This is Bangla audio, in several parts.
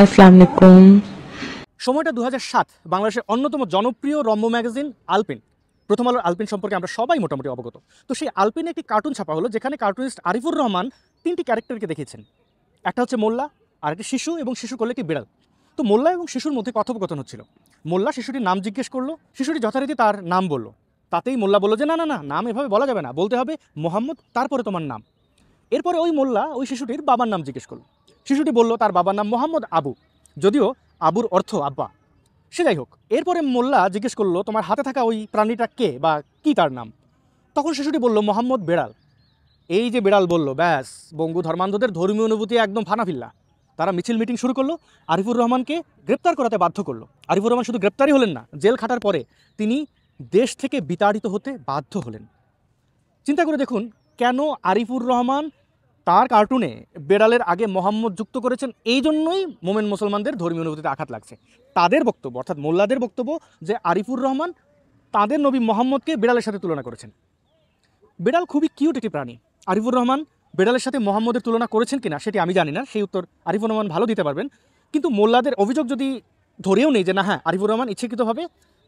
আসসালামু সময়টা দু সাত বাংলাদেশের অন্যতম জনপ্রিয় রম্য ম্যাগাজিন আলপিন প্রথম আলোর আলপিন সম্পর্কে আমরা সবাই মোটামুটি অবগত তো সেই আলপিনে একটি কার্টুন ছাপা হলো যেখানে কার্টুনিস্ট আরিফুর রহমান তিনটি ক্যারেক্টারকে দেখেছেন একটা হচ্ছে মোল্লা আর একটি শিশু এবং শিশু করলে একটি বিড়াল তো মোল্লা এবং শিশুর মধ্যে কথোপকথন হচ্ছিল মোল্লা শিশুটির নাম জিজ্ঞেস করলো শিশুটি যথারীতি তার নাম বলল তাতেই মোল্লা বললো যে না না না নাম এভাবে বলা যাবে না বলতে হবে মোহাম্মদ তারপরে তোমার নাম এরপরে ওই মোল্লা ওই শিশুটির বাবার নাম জিজ্ঞেস করলো শিশুটি বলল তার বাবার নাম মোহাম্মদ আবু যদিও আবুর অর্থ আব্বা সে যাই হোক এরপরে মোল্লা জিজ্ঞেস করলো তোমার হাতে থাকা ওই প্রাণীটা কে বা কি তার নাম তখন শিশুটি বলল মোহাম্মদ বেড়াল এই যে বেড়াল বলল ব্যাস বঙ্গু ধর্মান্ধদের ধর্মীয় অনুভূতি একদম ফানাফিল্লা তারা মিছিল মিটিং শুরু করলো আরিফুর রহমানকে গ্রেপ্তার করাতে বাধ্য করলো আরিফুর রহমান শুধু গ্রেপ্তারই হলেন না জেল খাটার পরে তিনি দেশ থেকে বিতাড়িত হতে বাধ্য হলেন চিন্তা করে দেখুন কেন আরিফুর রহমান তার কার্টুনে বেড়ালের আগে মোহাম্মদ যুক্ত করেছেন এই জন্যই মোমেন মুসলমানদের ধর্মীয় অনুভূতিতে আঘাত লাগছে তাদের বক্তব্য অর্থাৎ মোল্লাদের বক্তব্য যে আরিফুর রহমান তাদের নবী মোহাম্মদকে বেড়ালের সাথে তুলনা করেছেন বেড়াল খুবই কিউট একটি প্রাণী আরিফুর রহমান বেড়ালের সাথে মোহাম্মদের তুলনা করেছেন কিনা সেটি আমি জানি না সেই উত্তর আরিফুর রহমান ভালো দিতে পারবেন কিন্তু মোল্লাদের অভিযোগ যদি ধরেও নেই যে না হ্যাঁ আরিফুর রহমান ইচ্ছাকৃতভাবে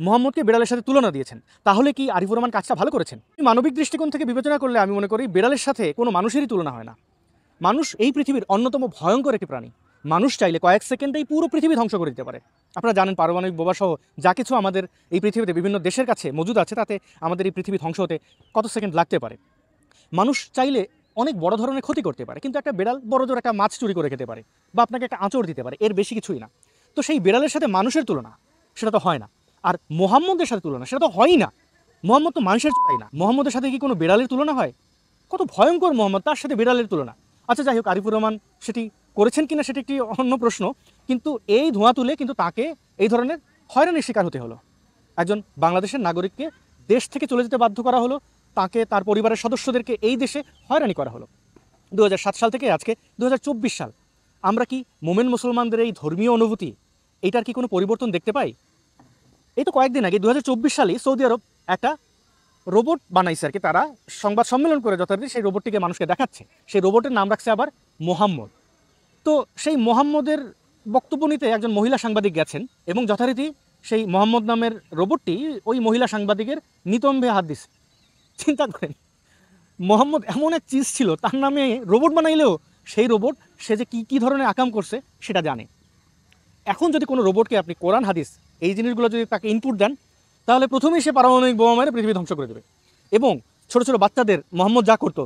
মোহাম্মদকে বেড়ালের সাথে তুলনা দিয়েছেন তাহলে কি আরিফুর রহমান কাজটা ভালো করেছেন মানবিক দৃষ্টিকোণ থেকে বিবেচনা করলে আমি মনে করি বেড়ালের সাথে কোনো মানুষেরই তুলনা হয় না মানুষ এই পৃথিবীর অন্যতম ভয়ঙ্কর একটি প্রাণী মানুষ চাইলে কয়েক সেকেন্ডেই পুরো পৃথিবী ধ্বংস করে দিতে পারে আপনারা জানেন পারমাণবিক সহ যা কিছু আমাদের এই পৃথিবীতে বিভিন্ন দেশের কাছে মজুদ আছে তাতে আমাদের এই পৃথিবী ধ্বংস হতে কত সেকেন্ড লাগতে পারে মানুষ চাইলে অনেক বড় ধরনের ক্ষতি করতে পারে কিন্তু একটা বেড়াল বড় জোর একটা মাছ চুরি করে খেতে পারে বা আপনাকে একটা আঁচড় দিতে পারে এর বেশি কিছুই না তো সেই বেড়ালের সাথে মানুষের তুলনা সেটা তো হয় না আর মোহাম্মদের সাথে তুলনা সেটা তো হয়ই না মোহাম্মদ তো মানুষের চাই না মোহাম্মদের সাথে কি কোনো বেড়ালের তুলনা হয় কত ভয়ঙ্কর মোহাম্মদ তার সাথে বেড়ালের তুলনা আচ্ছা যাই হোক আরিফুর রহমান সেটি করেছেন কিনা সেটি একটি অন্য প্রশ্ন কিন্তু এই ধোঁয়া তুলে কিন্তু তাকে এই ধরনের হয়রানির শিকার হতে হলো একজন বাংলাদেশের নাগরিককে দেশ থেকে চলে যেতে বাধ্য করা হলো তাকে তার পরিবারের সদস্যদেরকে এই দেশে হয়রানি করা হলো দু সাল থেকে আজকে দু সাল আমরা কি মোমেন মুসলমানদের এই ধর্মীয় অনুভূতি এটার কি কোনো পরিবর্তন দেখতে পাই এই তো কয়েকদিন আগে দু সালে সৌদি আরব একটা রোবট বানাইছে আর কি তারা সংবাদ সম্মেলন করে যথারীতি সেই রোবটটিকে মানুষকে দেখাচ্ছে সেই রোবটের নাম রাখছে আবার মোহাম্মদ তো সেই মোহাম্মদের বক্তব্য নিতে একজন মহিলা সাংবাদিক গেছেন এবং যথারীতি সেই মোহাম্মদ নামের রোবটটি ওই মহিলা সাংবাদিকের নিতম্বে হাত দিছে চিন্তা করেন মোহাম্মদ এমন এক চিজ ছিল তার নামে রোবট বানাইলেও সেই রোবট সে যে কী কী ধরনের আকাম করছে সেটা জানে এখন যদি কোনো রোবটকে আপনি কোরআন হাদিস এই জিনিসগুলো যদি তাকে ইনপুট দেন তাহলে প্রথমেই সে পারমাণবিক বোমা মেরে পৃথিবী ধ্বংস করে দেবে এবং ছোট ছোট বাচ্চাদের মোহাম্মদ যা করতো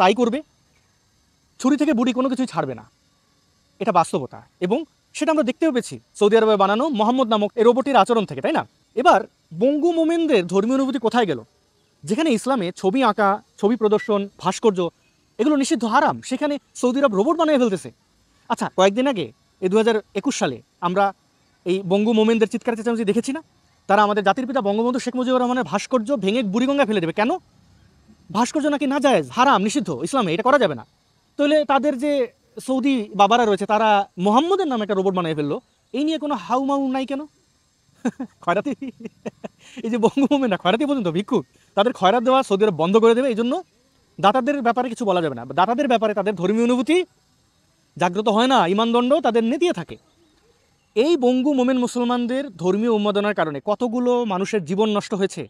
তাই করবে ছুরি থেকে বুড়ি কোনো কিছুই ছাড়বে না এটা বাস্তবতা এবং সেটা আমরা দেখতেও পেয়েছি সৌদি আরবে বানানো মোহাম্মদ নামক এ রোবটের আচরণ থেকে তাই না এবার বঙ্গু মোমেনদের ধর্মীয় অনুভূতি কোথায় গেল যেখানে ইসলামে ছবি আঁকা ছবি প্রদর্শন ভাস্কর্য এগুলো নিষিদ্ধ হারাম সেখানে সৌদি আরব রোবট বানিয়ে ফেলতেছে আচ্ছা কয়েকদিন আগে এই দু সালে আমরা এই বঙ্গু মোমেনদের চিৎকার চেঁচামেচি দেখেছি না তারা আমাদের জাতির পিতা বঙ্গবন্ধু শেখ মুজিবুর রহমানের ভাস্কর্য ভেঙে বুড়িগঙ্গা ফেলে দেবে কেন ভাস্কর্য নাকি না যায় হারাম নিষিদ্ধ ইসলামে এটা করা যাবে না তাহলে তাদের যে সৌদি বাবারা রয়েছে তারা মোহাম্মদের নামে একটা রোবট বানিয়ে ফেললো এই নিয়ে কোনো হাউ মাউ নাই কেন খয়রাতি এই যে বঙ্গভূমি না খয়রাতি পর্যন্ত ভিক্ষুক তাদের খয়রাত দেওয়া সৌদি আরব বন্ধ করে দেবে এই জন্য দাতাদের ব্যাপারে কিছু বলা যাবে না দাতাদের ব্যাপারে তাদের ধর্মীয় অনুভূতি জাগ্রত হয় না ইমানদণ্ড তাদের নেতিয়ে থাকে এই বঙ্গু মোমেন মুসলমানদের ধর্মীয় উন্মাদনার কারণে কতগুলো মানুষের জীবন নষ্ট হয়েছে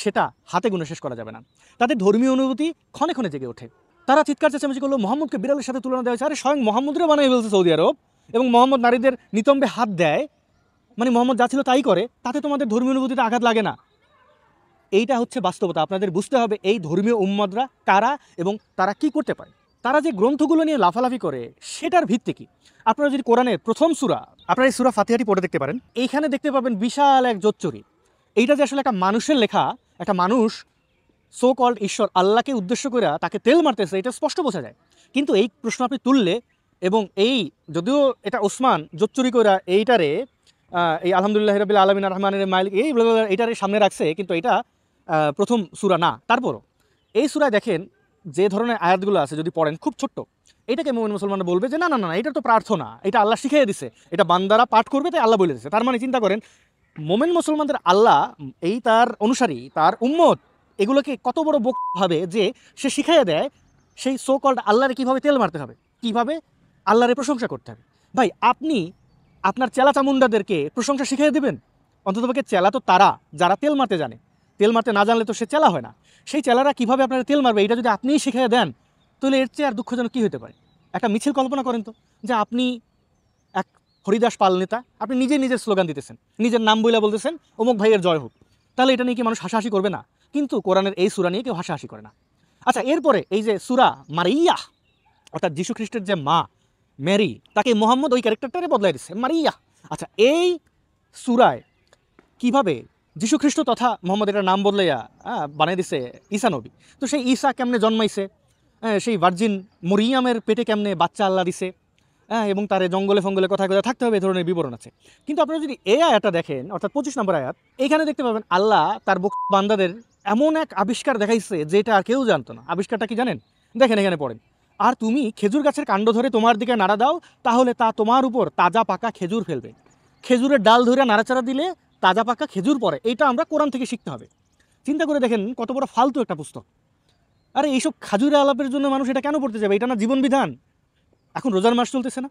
সেটা হাতে গুণে শেষ করা যাবে না তাদের ধর্মীয় অনুভূতি ক্ষণে ক্ষণে জেগে ওঠে তারা চিৎকার চেঁচামেচি করলো মোহাম্মদকে বিড়ালের সাথে তুলনা দেওয়া হয়েছে আরে স্বয়ং মোহাম্মদরা বানিয়ে ফেলছে সৌদি আরব এবং মোহাম্মদ নারীদের নিতম্বে হাত দেয় মানে মোহাম্মদ যা ছিল তাই করে তাতে তোমাদের ধর্মীয় অনুভূতিতে আঘাত লাগে না এইটা হচ্ছে বাস্তবতা আপনাদের বুঝতে হবে এই ধর্মীয় উম্মাদরা কারা এবং তারা কি করতে পারে তারা যে গ্রন্থগুলো নিয়ে লাফালাফি করে সেটার ভিত্তি কি আপনারা যদি কোরআনের প্রথম সুরা আপনারা এই সুরা ফাতিহাটি পড়ে দেখতে পারেন এইখানে দেখতে পাবেন বিশাল এক জোচ্চরি এইটা যে আসলে একটা মানুষের লেখা একটা মানুষ সো কল্ড ঈশ্বর আল্লাহকে উদ্দেশ্য করে তাকে তেল মারতেছে এটা স্পষ্ট বোঝা যায় কিন্তু এই প্রশ্ন আপনি তুললে এবং এই যদিও এটা ওসমান জোচ্চুরি কইরা এইটারে এই আলহামদুলিল্লাহ রবিল আলমিন রহমানের মাইল এই এইটারে সামনে রাখছে কিন্তু এটা প্রথম সুরা না তারপরও এই সুরায় দেখেন যে ধরনের আয়াতগুলো আছে যদি পড়েন খুব ছোট্ট এটাকে মোমিন মুসলমানরা বলবে যে না না না এটা তো প্রার্থনা এটা আল্লাহ শিখিয়ে দিছে এটা বান্দারা পাঠ করবে তাই আল্লাহ বলে দিচ্ছে তার মানে চিন্তা করেন মোমেন মুসলমানদের আল্লাহ এই তার অনুসারী তার উম্মত এগুলোকে কত বড় বোক ভাবে যে সে শিখাইয়ে দেয় সেই সো কল্ড আল্লাহরে কীভাবে তেল মারতে হবে কীভাবে আল্লাহরে প্রশংসা করতে হবে ভাই আপনি আপনার চেলা চামুন্ডাদেরকে প্রশংসা শিখিয়ে দেবেন অন্ততপক্ষে চেলা তো তারা যারা তেল মারতে জানে তেল মারতে না জানলে তো সে চেলা হয় না সেই চেলারা কীভাবে আপনারা তেল মারবে এটা যদি আপনিই শিখিয়ে দেন তাহলে এর চেয়ে আর দুঃখজনক কী হতে পারে একটা মিছিল কল্পনা করেন তো যে আপনি এক হরিদাস পাল নেতা আপনি নিজে নিজের স্লোগান দিতেছেন নিজের নাম বইলা বলতেছেন অমুক ভাইয়ের জয় হোক তাহলে এটা নিয়ে কি মানুষ হাসাহাসি করবে না কিন্তু কোরআনের এই সুরা নিয়ে কেউ হাসাহাসি করে না আচ্ছা এরপরে এই যে সুরা মারিয়া অর্থাৎ যীশু খ্রিস্টের যে মা মেরি তাকে মোহাম্মদ ওই ক্যারেক্টারটারে বদলাই দিচ্ছে মারিয়া আচ্ছা এই সুরায় কিভাবে যীশু খ্রিস্ট তথা মোহাম্মদ এটা নাম বদলাইয়া হ্যাঁ দিছে ঈসা নবী তো সেই ঈসা কেমনে জন্মাইছে হ্যাঁ সেই ভার্জিন মরিয়ামের পেটে কেমনে বাচ্চা আল্লাহ দিছে হ্যাঁ এবং তারে জঙ্গলে ফঙ্গলে কথা কথা থাকতে হবে এ ধরনের বিবরণ আছে কিন্তু আপনারা যদি এ আয়াটা দেখেন অর্থাৎ পঁচিশ নম্বর আয়াত এখানে দেখতে পাবেন আল্লাহ তার বক বান্দাদের এমন এক আবিষ্কার দেখাইছে যেটা আর কেউ জানতো না আবিষ্কারটা কি জানেন দেখেন এখানে পড়েন আর তুমি খেজুর গাছের কাণ্ড ধরে তোমার দিকে নাড়া দাও তাহলে তা তোমার উপর তাজা পাকা খেজুর ফেলবে খেজুরের ডাল ধরে নাড়াচাড়া দিলে তাজা পাকা খেজুর পরে এইটা আমরা কোরআন থেকে শিখতে হবে চিন্তা করে দেখেন কত বড় ফালতু একটা পুস্তক আরে এইসব খাজুরা আলাপের জন্য মানুষ এটা কেন পড়তে যাবে এটা না জীবনবিধান এখন রোজার মাস চলতেছে না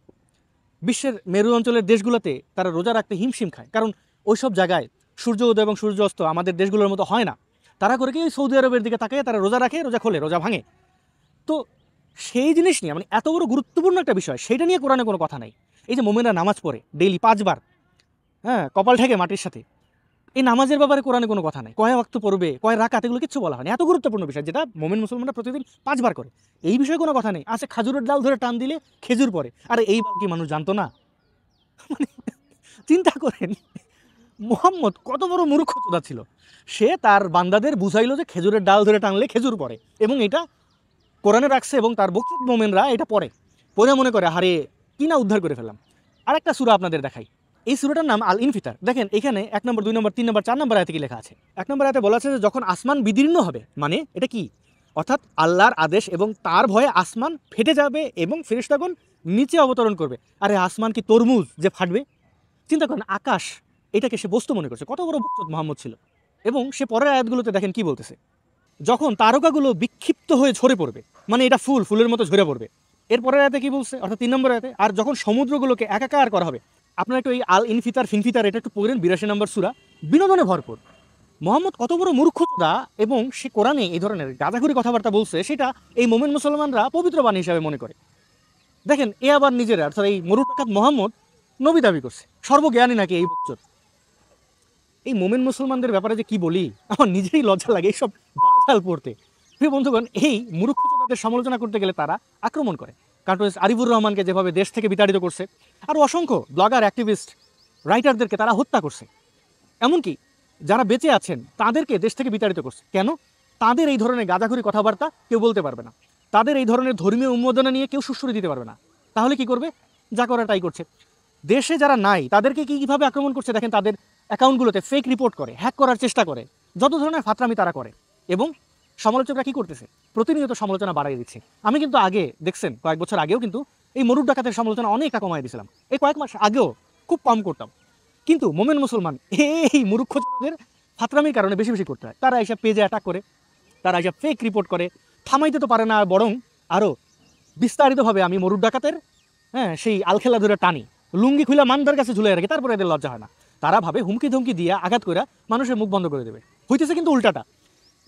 বিশ্বের মেরু অঞ্চলের দেশগুলোতে তারা রোজা রাখতে হিমশিম খায় কারণ ওই সব জায়গায় সূর্য উদয় এবং সূর্য অস্ত আমাদের দেশগুলোর মতো হয় না তারা করে কি ওই সৌদি আরবের দিকে তাকে তারা রোজা রাখে রোজা খোলে রোজা ভাঙে তো সেই জিনিস নিয়ে মানে এত বড় গুরুত্বপূর্ণ একটা বিষয় সেটা নিয়ে কোরআনে কোনো কথা নাই এই যে মোমেনা নামাজ পড়ে ডেইলি পাঁচবার হ্যাঁ কপাল ঠেকে মাটির সাথে এই নামাজের ব্যাপারে কোরআনে কোনো কথা নাই কয় অক্ত পড়বে কয় রাকাত এগুলো কিচ্ছু বলা হয়নি এত গুরুত্বপূর্ণ বিষয় যেটা মোমেন মুসলমানরা প্রতিদিন পাঁচবার করে এই বিষয়ে কোনো কথা নেই আছে খাজুরের ডাল ধরে টান দিলে খেজুর পরে আর এই কি মানুষ জানতো না মানে চিন্তা করেন মোহাম্মদ কত বড় মূর্খ চোদা ছিল সে তার বান্দাদের বুঝাইল যে খেজুরের ডাল ধরে টানলে খেজুর পরে এবং এটা কোরআনে রাখছে এবং তার বক্তব্য মোমেনরা এটা পরে পরে মনে করে হারে কিনা উদ্ধার করে ফেললাম আর একটা সুরা আপনাদের দেখাই এই সুরাটার নাম আল ইনফিতার দেখেন এখানে এক নম্বর দুই নম্বর তিন নম্বর চার নম্বর আয়তে কি লেখা আছে এক নম্বর আয়তে বলা আছে যে যখন আসমান বিদীর্ণ হবে মানে এটা কি অর্থাৎ আল্লাহর আদেশ এবং তার ভয়ে আসমান ফেটে যাবে এবং ফেরিস্তাগণ নিচে অবতরণ করবে আরে আসমান কি তরমুজ যে ফাটবে চিন্তা করেন আকাশ এটাকে সে বস্তু মনে করছে কত বড় বক্তত মোহাম্মদ ছিল এবং সে পরের আয়াতগুলোতে দেখেন কি বলতেছে যখন তারকাগুলো বিক্ষিপ্ত হয়ে ঝরে পড়বে মানে এটা ফুল ফুলের মতো ঝরে পড়বে এরপরের আয়াতে কি বলছে অর্থাৎ তিন নম্বর আয়াতে আর যখন সমুদ্রগুলোকে একাকার করা হবে আপনার একটু ওই আল ইনফিতার ফিনফিতার এটা একটু পড়েন বিরাশি নম্বর সুরা বিনোদনে ভরপুর মোহাম্মদ কত বড় মূর্খতা এবং সে কোরআনে এই ধরনের গাদাঘুরি কথাবার্তা বলছে সেটা এই মোমেন মুসলমানরা পবিত্র বাণী হিসাবে মনে করে দেখেন এ আবার নিজেরা অর্থাৎ এই মরুটাকাত মোহাম্মদ নবী দাবি করছে সর্বজ্ঞানী নাকি এই বছর এই মোমেন মুসলমানদের ব্যাপারে যে কি বলি আমার নিজেই লজ্জা লাগে এইসব বাল পড়তে প্রিয় বন্ধুগণ এই মূর্খতাদের সমালোচনা করতে গেলে তারা আক্রমণ করে কার্টুনিস্ট আরিফুর রহমানকে যেভাবে দেশ থেকে বিতাড়িত করছে আর অসংখ্য ব্লগার অ্যাক্টিভিস্ট রাইটারদেরকে তারা হত্যা করছে এমনকি যারা বেঁচে আছেন তাদেরকে দেশ থেকে বিতাড়িত করছে কেন তাদের এই ধরনের গাঁদাঘুরি কথাবার্তা কেউ বলতে পারবে না তাদের এই ধরনের ধর্মীয় উন্মোদনা নিয়ে কেউ সুশ্রুতি দিতে পারবে না তাহলে কি করবে যা করা তাই করছে দেশে যারা নাই তাদেরকে কী কীভাবে আক্রমণ করছে দেখেন তাদের অ্যাকাউন্টগুলোতে ফেক রিপোর্ট করে হ্যাক করার চেষ্টা করে যত ধরনের ফাতরামি তারা করে এবং সমালোচকরা কি করতেছে প্রতিনিয়ত সমালোচনা বাড়াই দিচ্ছি আমি কিন্তু আগে দেখছেন কয়েক বছর আগেও কিন্তু এই মরুর ডাকাতের সমালোচনা অনেকটা কমাই দিয়েছিলাম এই কয়েক মাস আগেও খুব কম করতাম কিন্তু মোমেন মুসলমান এই মূর্খদের ফাতরামির কারণে বেশি বেশি করতে হয় তারা এসব পেজে অ্যাটাক করে তারা এসব ফেক রিপোর্ট করে থামাইতে তো পারে না বরং আরও বিস্তারিতভাবে আমি মরুর ডাকাতের হ্যাঁ সেই আলখেলা ধরে টানি লুঙ্গি খুলা মানদার কাছে ঝুলে রাখে তারপরে এদের লজ্জা হয় না তারা ভাবে হুমকি ধুমকি দিয়ে আঘাত করে মানুষের মুখ বন্ধ করে দেবে হইতেছে কিন্তু উল্টাটা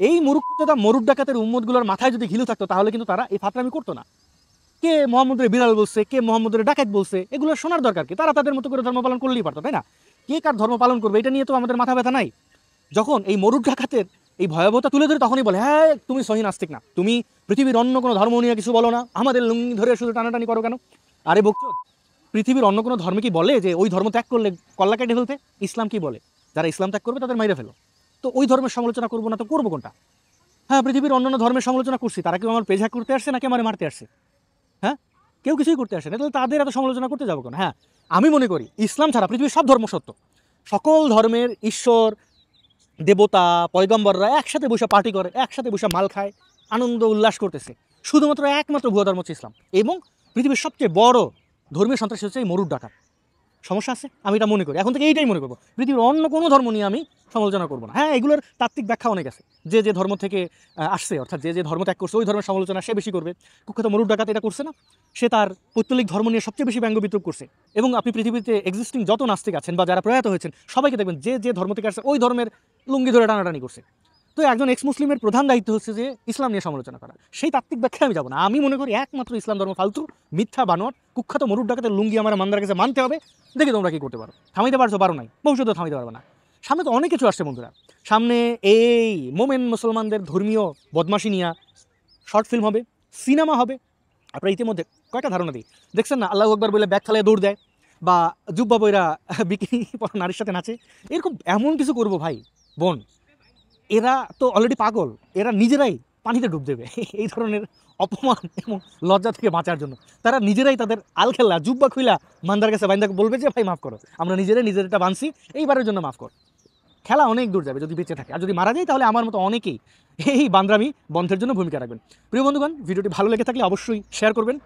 এই মূর্খতা মরুর ডাকাতের উম্মতগুলোর মাথায় যদি ঘিলু থাকতো তাহলে কিন্তু তারা এই ফাতরামি করতো না কে মোহাম্মদের বিড়াল বলছে কে মোহাম্মদের ডাকাত বলছে এগুলো শোনার দরকার কি তারা তাদের মতো করে ধর্ম পালন করলেই পারতো তাই না কে কার ধর্ম পালন করবে এটা নিয়ে তো আমাদের মাথা ব্যথা নাই যখন এই মরুর ডাকাতের এই ভয়াবহতা তুলে ধরে তখনই বলে হ্যাঁ তুমি সহি নাস্তিক না তুমি পৃথিবীর অন্য কোনো ধর্ম নিয়ে কিছু বলো না আমাদের লুঙ্গি ধরে শুধু টানাটানি করো কেন আরে বকচ পৃথিবীর অন্য কোনো ধর্মে কি বলে যে ওই ধর্ম ত্যাগ করলে কল্লা কেটে ইসলাম কি বলে যারা ইসলাম ত্যাগ করবে তাদের মাইরে ফেলো তো ওই ধর্মের সমালোচনা করবো না তো করবো কোনটা হ্যাঁ পৃথিবীর অন্যান্য ধর্মের সমালোচনা করছি তারা কেউ আমার পেঝা করতে আসছে নাকি আমার মারতে আসছে হ্যাঁ কেউ কিছুই করতে আসে না তাহলে তাদের এত সমালোচনা করতে যাবো কেন হ্যাঁ আমি মনে করি ইসলাম ছাড়া পৃথিবীর সব ধর্ম সত্য সকল ধর্মের ঈশ্বর দেবতা পয়গম্বররা একসাথে বসে পার্টি করে একসাথে বসে মাল খায় আনন্দ উল্লাস করতেছে শুধুমাত্র একমাত্র ভুয়া ধর্ম হচ্ছে ইসলাম এবং পৃথিবীর সবচেয়ে বড় ধর্মীয় সন্ত্রাসী হচ্ছে এই মরুর ডাকা সমস্যা আছে আমি এটা মনে করি এখন থেকে এইটাই মনে করবো পৃথিবীর অন্য কোনো ধর্ম নিয়ে আমি সমালোচনা করবো না হ্যাঁ এগুলোর তাত্ত্বিক ব্যাখ্যা অনেক আছে যে যে ধর্ম থেকে আসছে অর্থাৎ যে যে ধর্ম ত্যাগ করছে ওই ধর্মের সমালোচনা সে বেশি করবে কুখ্যাত মরুর ডাকাত এটা করছে না সে তার পৈতলিক ধর্ম নিয়ে সবচেয়ে বেশি ব্যঙ্গ বিদ্রুপ করছে এবং আপনি পৃথিবীতে এক্সিস্টিং যত নাস্তিক আছেন বা যারা প্রয়াত হয়েছেন সবাইকে দেখবেন যে যে ধর্ম থেকে আসছে ওই ধর্মের লুঙ্গি ধরে টানাটানি করছে তো একজন এক্স মুসলিমের প্রধান দায়িত্ব হচ্ছে যে ইসলাম নিয়ে সমালোচনা করা সেই তাত্ত্বিক ব্যাখ্যা আমি যাবো না আমি মনে করি একমাত্র ইসলাম ধর্ম ফালতু মিথ্যা বানোয়ার কুখ্যাত মরুর ডাকাতে লুঙ্গি আমার মান্দার কাছে মানতে হবে দেখে তোমরা কী করতে পারো থামাইতে পারছো পারো নাই ভবিষ্যতে থামাইতে পারবে না সামনে তো অনেক কিছু আসছে বন্ধুরা সামনে এই মোমেন মুসলমানদের ধর্মীয় বদমাসি নিয়ে শর্ট ফিল্ম হবে সিনেমা হবে আপনারা ইতিমধ্যে কয়টা ধারণা দিই দেখছেন না আল্লাহ একবার বলে ব্যাগ খালে দৌড় দেয় বা যুব্বা বইরা বিকি নারীর সাথে নাচে এরকম এমন কিছু করব ভাই বোন এরা তো অলরেডি পাগল এরা নিজেরাই পানিতে ডুব দেবে এই ধরনের অপমান এবং লজ্জা থেকে বাঁচার জন্য তারা নিজেরাই তাদের আলখেল্লা জুব্বা খুইলা মান্দার কাছে বাইন্দাকে বলবে যে ভাই মাফ করো আমরা নিজেরাই নিজেরটা বাঁধছি এইবারের জন্য মাফ কর খেলা অনেক দূর যাবে যদি বেঁচে থাকে আর যদি মারা যায় তাহলে আমার মতো অনেকেই এই বান্দ্রামি বন্ধের জন্য ভূমিকা রাখবেন প্রিয় বন্ধুগণ ভিডিওটি ভালো লেগে থাকলে অবশ্যই শেয়ার করবেন